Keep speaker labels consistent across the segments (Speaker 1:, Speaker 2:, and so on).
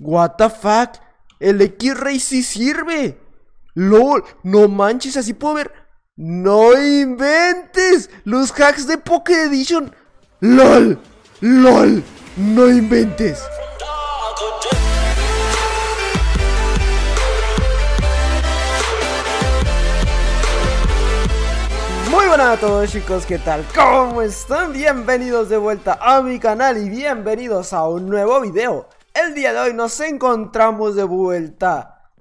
Speaker 1: What the fuck. El X-Ray sí sirve. LOL, no manches, así puedo ver. ¡No inventes! Los hacks de Poké Edition. ¡LOL! ¡LOL! ¡No inventes! Muy buenas a todos chicos, ¿qué tal? ¿Cómo están? Bienvenidos de vuelta a mi canal y bienvenidos a un nuevo video el día de hoy nos encontramos de vuelta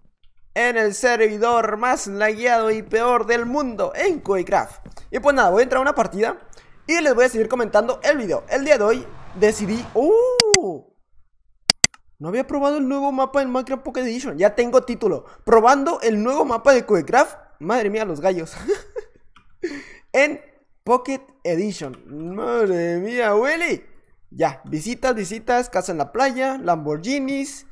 Speaker 1: en el servidor más lagueado y peor del mundo en Coecraft. Y pues nada, voy a entrar a una partida y les voy a seguir comentando el video. El día de hoy decidí... ¡Uh! No había probado el nuevo mapa en Minecraft Pocket Edition. Ya tengo título. Probando el nuevo mapa de Coecraft. Madre mía, los gallos. en Pocket Edition. Madre mía, Willy. Ya, visitas, visitas, casa en la playa, Lamborghinis,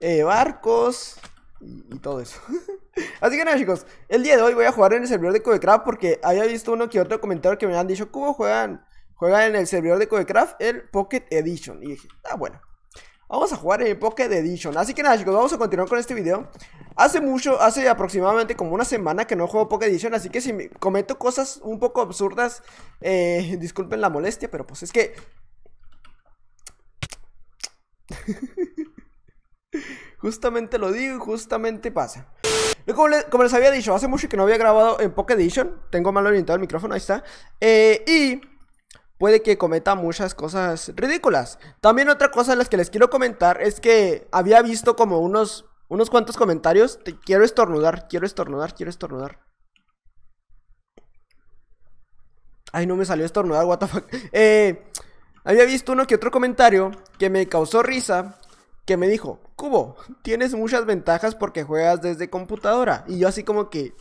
Speaker 1: eh, barcos y, todo eso. Así que nada, chicos, el día de hoy voy a jugar en el servidor de Codecraft porque había visto uno que otro comentario que me habían dicho, ¿cómo juegan? Juegan en el servidor de Codecraft el Pocket Edition. Y dije, ah, bueno. Vamos a jugar en el Pocket Edition. Así que nada, chicos, vamos a continuar con este video. Hace mucho, hace aproximadamente como una semana que no juego Pocket Edition. Así que si me comento cosas un poco absurdas, eh, disculpen la molestia, pero pues es que justamente lo digo y justamente pasa. Como les, había dicho, hace mucho que no había grabado en Pocket Edition. Tengo mal orientado el micrófono, ahí está. Eh, y puede que cometa muchas cosas ridículas. También otra cosa de las que les quiero comentar es que había visto como unos, unos cuantos comentarios. quiero estornudar, quiero estornudar, quiero estornudar. Ay, no me salió estornudar, what the Eh, había visto uno que otro comentario que me causó risa, que me dijo, Cubo, tienes muchas ventajas porque juegas desde computadora. Y yo así como que...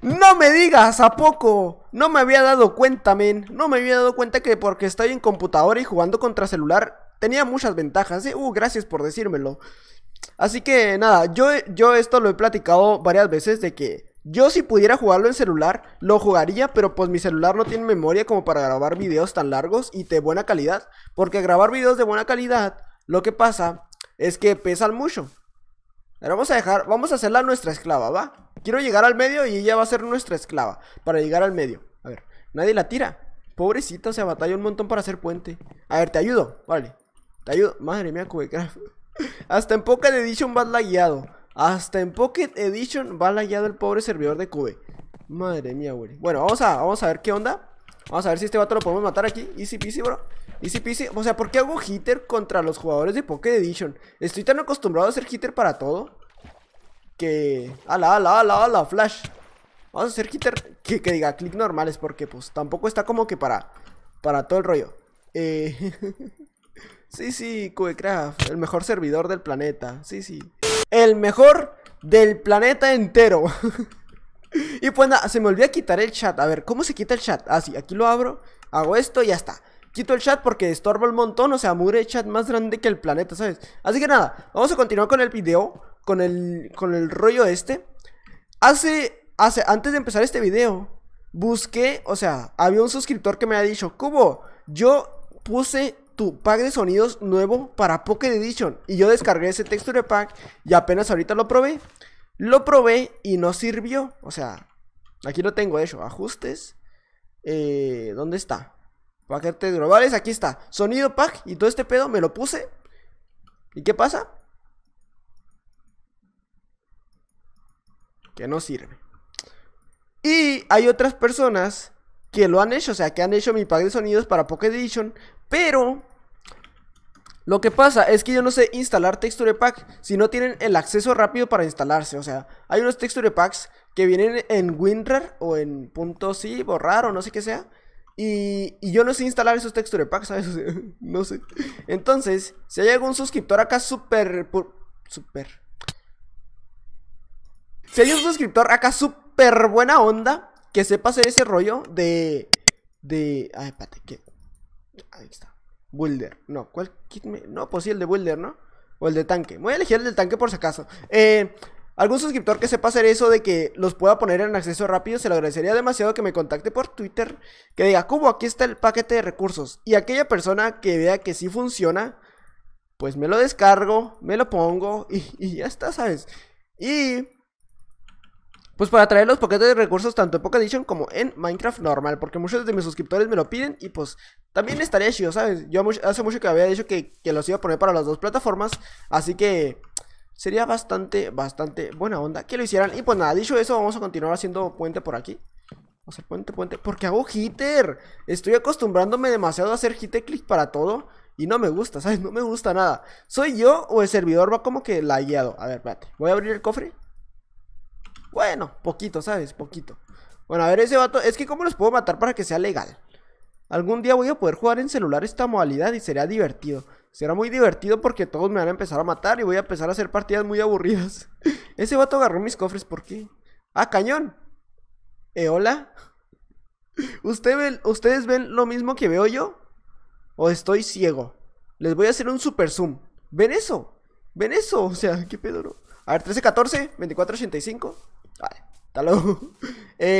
Speaker 1: No me digas, ¿a poco? No me había dado cuenta, men. No me había dado cuenta que porque estoy en computadora y jugando contra celular, tenía muchas ventajas. ¿eh? Uh, gracias por decírmelo. Así que nada, yo, yo esto lo he platicado varias veces de que yo si pudiera jugarlo en celular, lo jugaría, pero pues mi celular no tiene memoria como para grabar videos tan largos y de buena calidad. Porque grabar videos de buena calidad, lo que pasa es que pesan mucho. Ahora vamos a dejar, vamos a hacerla nuestra esclava, ¿va? Quiero llegar al medio y ella va a ser nuestra esclava para llegar al medio. A ver, nadie la tira. Pobrecita, se batalla un montón para hacer puente. A ver, te ayudo, vale. Te ayudo. Madre mía, Cubecraft. Hasta en poca edición dicho un bad hasta en Pocket Edition va la lagueado el pobre servidor de Cube. Madre mía, güey. Bueno, vamos a, vamos a ver qué onda. Vamos a ver si este vato lo podemos matar aquí. Easy peasy, bro. Easy peasy. O sea, ¿por qué hago hitter contra los jugadores de Pocket Edition? Estoy tan acostumbrado a hacer hitter para todo. Que... Ala, ala, ala, ala, flash. Vamos a hacer hitter que, que diga clic normales. Porque pues tampoco está como que para... Para todo el rollo. Eh... sí, sí, Cubecraft. El mejor servidor del planeta. Sí, sí el mejor del planeta entero. y pues nada, se me olvidó quitar el chat. A ver, ¿cómo se quita el chat? Así, ah, aquí lo abro, hago esto y ya está. Quito el chat porque estorba un montón, o sea, mure el chat más grande que el planeta, ¿sabes? Así que nada, vamos a continuar con el video, con el, con el rollo este. Hace, hace, antes de empezar este video, busqué, o sea, había un suscriptor que me ha dicho, cubo Yo puse tu pack de sonidos nuevo para Pocket Edition. Y yo descargué ese texture pack y apenas ahorita lo probé. Lo probé y no sirvió. O sea, aquí lo tengo, hecho. Ajustes. Eh, ¿Dónde está? Paquetes globales, aquí está. Sonido pack y todo este pedo me lo puse. ¿Y qué pasa? Que no sirve. Y hay otras personas que lo han hecho, o sea, que han hecho mi pack de sonidos para Pocket Edition, pero lo que pasa es que yo no sé instalar texture pack si no tienen el acceso rápido para instalarse. O sea, hay unos texture packs que vienen en WinRAR o en punto borrar o no sé qué sea. Y, yo no sé instalar esos texture packs, ¿sabes? no sé. Entonces, si hay algún suscriptor acá súper... Súper... Si hay un suscriptor acá súper buena onda que sepa hacer ese rollo de... De... Ay, espérate, que... Ahí está. Builder. No, ¿cuál kit me... No, pues sí, el de Builder, ¿no? O el de tanque. Voy a elegir el del tanque por si acaso. Eh, algún suscriptor que sepa hacer eso de que los pueda poner en acceso rápido, se lo agradecería demasiado que me contacte por Twitter, que diga, Cubo, aquí está el paquete de recursos. Y aquella persona que vea que sí funciona, pues me lo descargo, me lo pongo y ya está, ¿sabes? Y pues para traer los paquetes de recursos tanto en Pocket Edition como en Minecraft normal, porque muchos de mis suscriptores me lo piden y pues también estaría chido, ¿sabes? Yo hace mucho que había dicho que, que los iba a poner para las dos plataformas, así que sería bastante, bastante buena onda que lo hicieran. Y pues nada, dicho eso, vamos a continuar haciendo puente por aquí. O sea, puente, puente. Porque hago hitter. Estoy acostumbrándome demasiado a hacer hit click para todo. Y no me gusta, ¿sabes? No me gusta nada. ¿Soy yo o el servidor va como que lagueado? A ver, espérate. Voy a abrir el cofre. Bueno, poquito, ¿sabes? Poquito. Bueno, a ver, ese vato. Es que, ¿cómo los puedo matar para que sea legal? Algún día voy a poder jugar en celular esta modalidad y será divertido. Será muy divertido porque todos me van a empezar a matar y voy a empezar a hacer partidas muy aburridas. ese vato agarró mis cofres, ¿por qué? Ah, cañón. Eh, hola. ¿Usted ¿Ustedes ven lo mismo que veo yo? ¿O estoy ciego? Les voy a hacer un super zoom. ¿Ven eso? ¿Ven eso? O sea, qué pedo, A ver, 13, 14, 24, 85. Vale, hasta luego. Eh...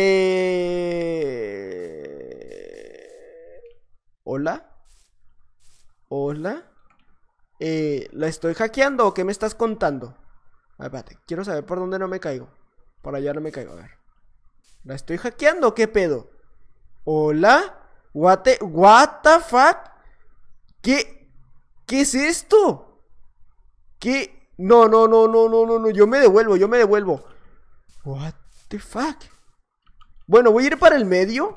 Speaker 1: Hola. Hola. Eh, ¿La estoy hackeando o qué me estás contando? A ver, espérate, quiero saber por dónde no me caigo. Por allá no me caigo, a ver. ¿La estoy hackeando o qué pedo? ¿Hola? What the, what the fuck? ¿Qué? ¿Qué es esto? ¿Qué? No, no, no, no, no, no, no. Yo me devuelvo, yo me devuelvo. What the fuck. Bueno, voy a ir para el medio.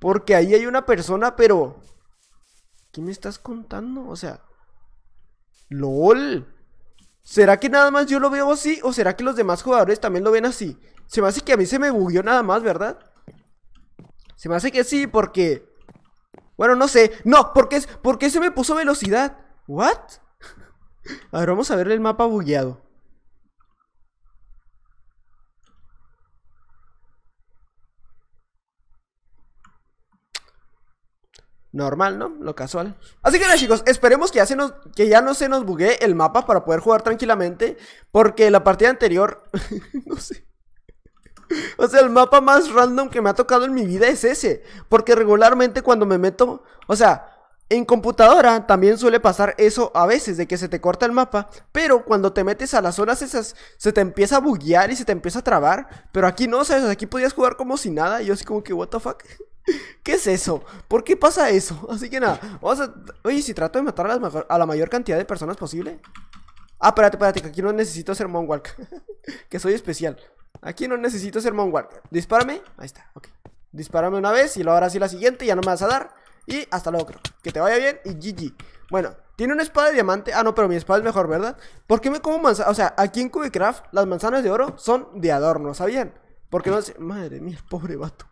Speaker 1: Porque ahí hay una persona, pero... ¿Qué me estás contando? O sea... LOL. ¿Será que nada más yo lo veo así? ¿O será que los demás jugadores también lo ven así? Se me hace que a mí se me bugueó nada más, ¿verdad? Se me hace que sí, porque... Bueno, no sé. No, porque, es... porque se me puso velocidad. ¿What? A ver, vamos a ver el mapa bugueado. normal, ¿no? Lo casual. Así que nada, chicos, esperemos que ya, que ya no se nos bugue el mapa para poder jugar tranquilamente. Porque la partida anterior... no sé. O sea, el mapa más random que me ha tocado en mi vida es ese. Porque regularmente cuando me meto... O sea, en computadora también suele pasar eso a veces, de que se te corta el mapa, pero cuando te metes a las zonas esas, se te empieza a buguear y se te empieza a trabar. Pero aquí no, ¿sabes? Aquí podías jugar como si nada. Y yo así como que, ¿What the fuck? ¿Qué es eso? ¿Por qué pasa eso? Así que nada, vamos a... Oye, si trato de matar a la, mayor, cantidad de personas posible Ah, espérate, espérate, que aquí no necesito ser Walker, Que soy especial Aquí no necesito ser Walker. Dispárame, ahí está, ok Dispárame una vez y lo ahora sí la siguiente, ya no me vas a dar Y hasta luego, Que te vaya bien y GG Bueno, tiene una espada de diamante. Ah, no, pero mi espada es mejor, ¿verdad? ¿Por qué me como manzana? O sea, aquí en Cubecraft las manzanas de oro son de adorno, ¿sabían? Porque no Madre mía, pobre vato.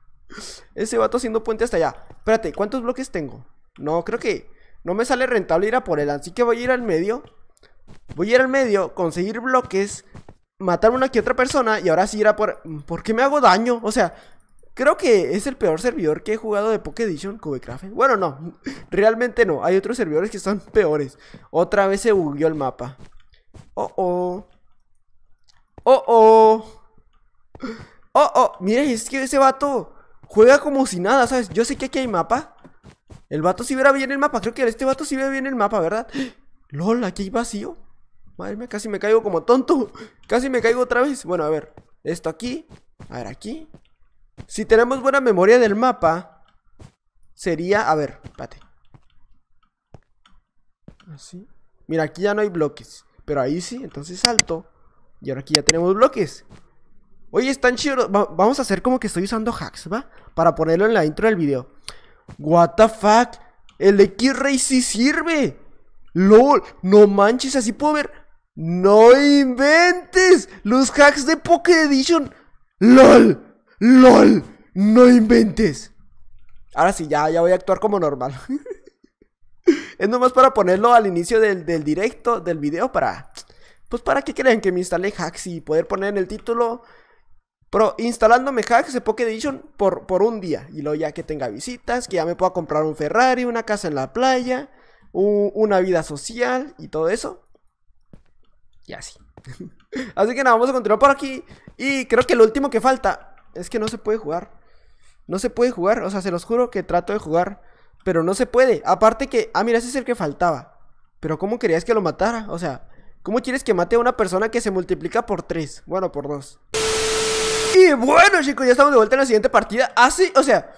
Speaker 1: Ese vato haciendo puente hasta allá. Espérate, ¿cuántos bloques tengo? No, creo que no me sale rentable ir a por él. Así que voy a ir al medio. Voy a ir al medio, conseguir bloques, matar una que otra persona y ahora sí ir a por... ¿Por qué me hago daño? O sea, creo que es el peor servidor que he jugado de Poké Edition, Cubecraft. Bueno, no, realmente no. Hay otros servidores que son peores. Otra vez se bugueó el mapa. Oh, oh. Oh, oh. Oh, oh. Mira, es que ese vato juega como si nada, ¿sabes? Yo sé que aquí hay mapa. El vato sí verá bien el mapa. Creo que este vato sí ve bien el mapa, ¿verdad? Lola, aquí hay vacío. Madre mía, casi me caigo como tonto. Casi me caigo otra vez. Bueno, a ver. Esto aquí. A ver, aquí. Si tenemos buena memoria del mapa, sería... A ver, espérate. Así. ¿Ah, Mira, aquí ya no hay bloques. Pero ahí sí, entonces salto. Y ahora aquí ya tenemos bloques. Oye, están chidos. vamos a hacer como que estoy usando hacks, ¿va? Para ponerlo en la intro del video. What the fuck? El X-Ray sí sirve. LOL, no manches, así puedo ver. ¡No inventes! Los hacks de Poké Edition. ¡LOL! ¡LOL! ¡No inventes! Ahora sí, ya, ya voy a actuar como normal. es nomás para ponerlo al inicio del, del directo, del video, para. Pues para que crean que me instale hacks y poder poner en el título pero instalándome hacks de Pocket Edition por, por un día. Y luego ya que tenga visitas, que ya me pueda comprar un Ferrari, una casa en la playa, una vida social y todo eso. Y así. así que nada, vamos a continuar por aquí. Y creo que lo último que falta es que no se puede jugar. No se puede jugar, o sea, se los juro que trato de jugar. Pero no se puede. Aparte que, ah, mira, ese es el que faltaba. Pero ¿cómo querías que lo matara? O sea, ¿cómo quieres que mate a una persona que se multiplica por tres Bueno, por 2. Y bueno, chicos, ya estamos de vuelta en la siguiente partida. Así, o sea,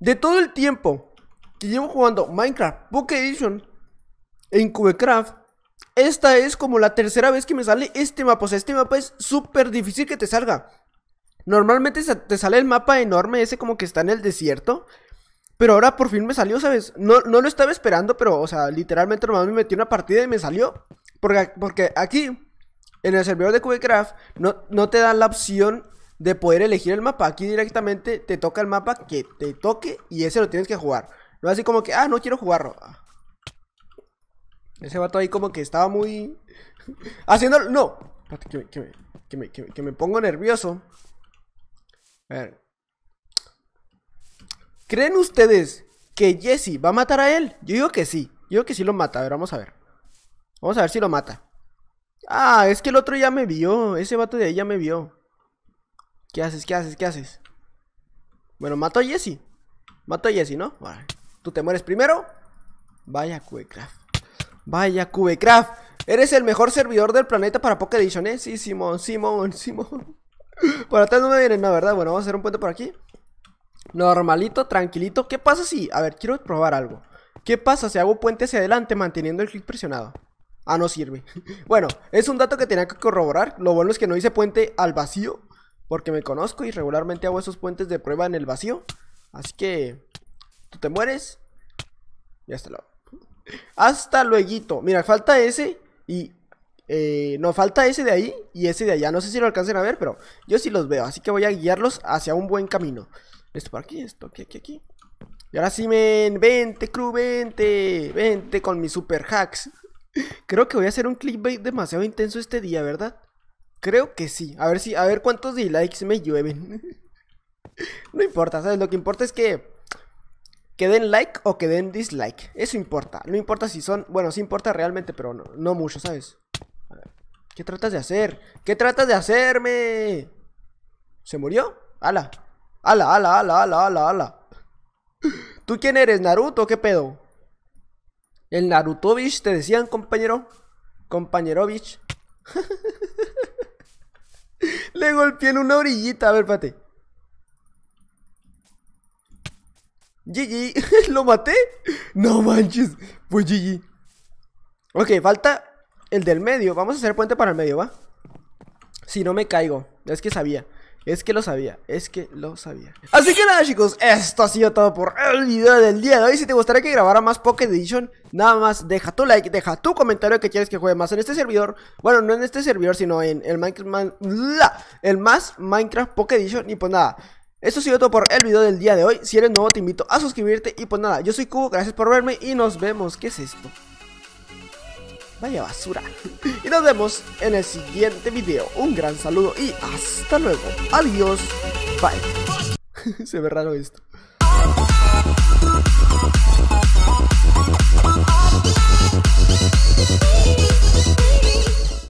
Speaker 1: de todo el tiempo que llevo jugando Minecraft Book Edition en Cubecraft, esta es como la tercera vez que me sale este mapa. O sea, este mapa es súper difícil que te salga. Normalmente te sale el mapa enorme ese como que está en el desierto. Pero ahora por fin me salió, ¿sabes? No, no lo estaba esperando, pero, o sea, literalmente nomás me metí una partida y me salió. Porque, porque aquí en el servidor de Cubecraft no, no te dan la opción de poder elegir el mapa. Aquí directamente te toca el mapa que te toque y ese lo tienes que jugar. No así como que, ah, no quiero jugarlo. Ah. Ese vato ahí como que estaba muy... Haciendo... No. Que me, que me, pongo nervioso. A ver. ¿Creen ustedes que Jesse va a matar a él? Yo digo que sí. Yo digo que sí lo mata. A ver, vamos a ver. Vamos a ver si lo mata. Ah, es que el otro ya me vio. Ese vato de ahí ya me vio. ¿Qué haces? ¿Qué haces? ¿Qué haces? Bueno, mato a Jesse. Mato a Jesse, ¿no? Vale. Tú te mueres primero. Vaya Cubecraft. Vaya Cubecraft. Eres el mejor servidor del planeta para Poké Edition, ¿eh? Sí, Simón, Simón, Simón. por atrás no me vienen, no, ¿verdad? Bueno, vamos a hacer un puente por aquí. Normalito, tranquilito. ¿Qué pasa si...? A ver, quiero probar algo. ¿Qué pasa si hago puente hacia adelante manteniendo el clic presionado? Ah, no sirve. bueno, es un dato que tenía que corroborar. Lo bueno es que no hice puente al vacío. Porque me conozco y regularmente hago esos puentes de prueba en el vacío. Así que tú te mueres. Y hasta luego. Hasta luego. Mira, falta ese y... Eh, no, falta ese de ahí y ese de allá. No sé si lo alcancen a ver, pero yo sí los veo. Así que voy a guiarlos hacia un buen camino. Esto por aquí, esto aquí, aquí, aquí. Y ahora sí, men. Vente, crew, vente. Vente con mis super hacks. Creo que voy a hacer un clickbait demasiado intenso este día, ¿verdad? Creo que sí. A ver si, a ver cuántos dislikes me llueven. no importa, ¿sabes? Lo que importa es que. Que den like o que den dislike. Eso importa. No importa si son. Bueno, sí importa realmente, pero no, no mucho, ¿sabes? ¿Qué tratas de hacer? ¿Qué tratas de hacerme? ¿Se murió? ¡Hala! ¡Hala, hala, hala, hala, hala, hala! ¿Tú quién eres, Naruto? ¿Qué pedo? El Narutovich, te decían, compañero. Compañerovich. Le golpeé en una orillita. A ver, pate. GG. ¿Lo maté? No manches. Pues GG. Ok, falta el del medio. Vamos a hacer puente para el medio, ¿va? Si no me caigo. Es que sabía. Es que lo sabía, es que lo sabía. Así que nada chicos, esto ha sido todo por el video del día de hoy. Si te gustaría que grabara más Pocket Edition, nada más deja tu like, deja tu comentario que quieres que juegue más en este servidor. Bueno, no en este servidor, sino en el Minecraft... el más Minecraft Pocket Edition. Y pues nada, esto ha sido todo por el video del día de hoy. Si eres nuevo te invito a suscribirte. Y pues nada, yo soy Cubo, gracias por verme y nos vemos. ¿Qué es esto? Vaya basura. Y nos vemos en el siguiente video. Un gran saludo y hasta luego. Adiós. Bye. Se ve raro esto.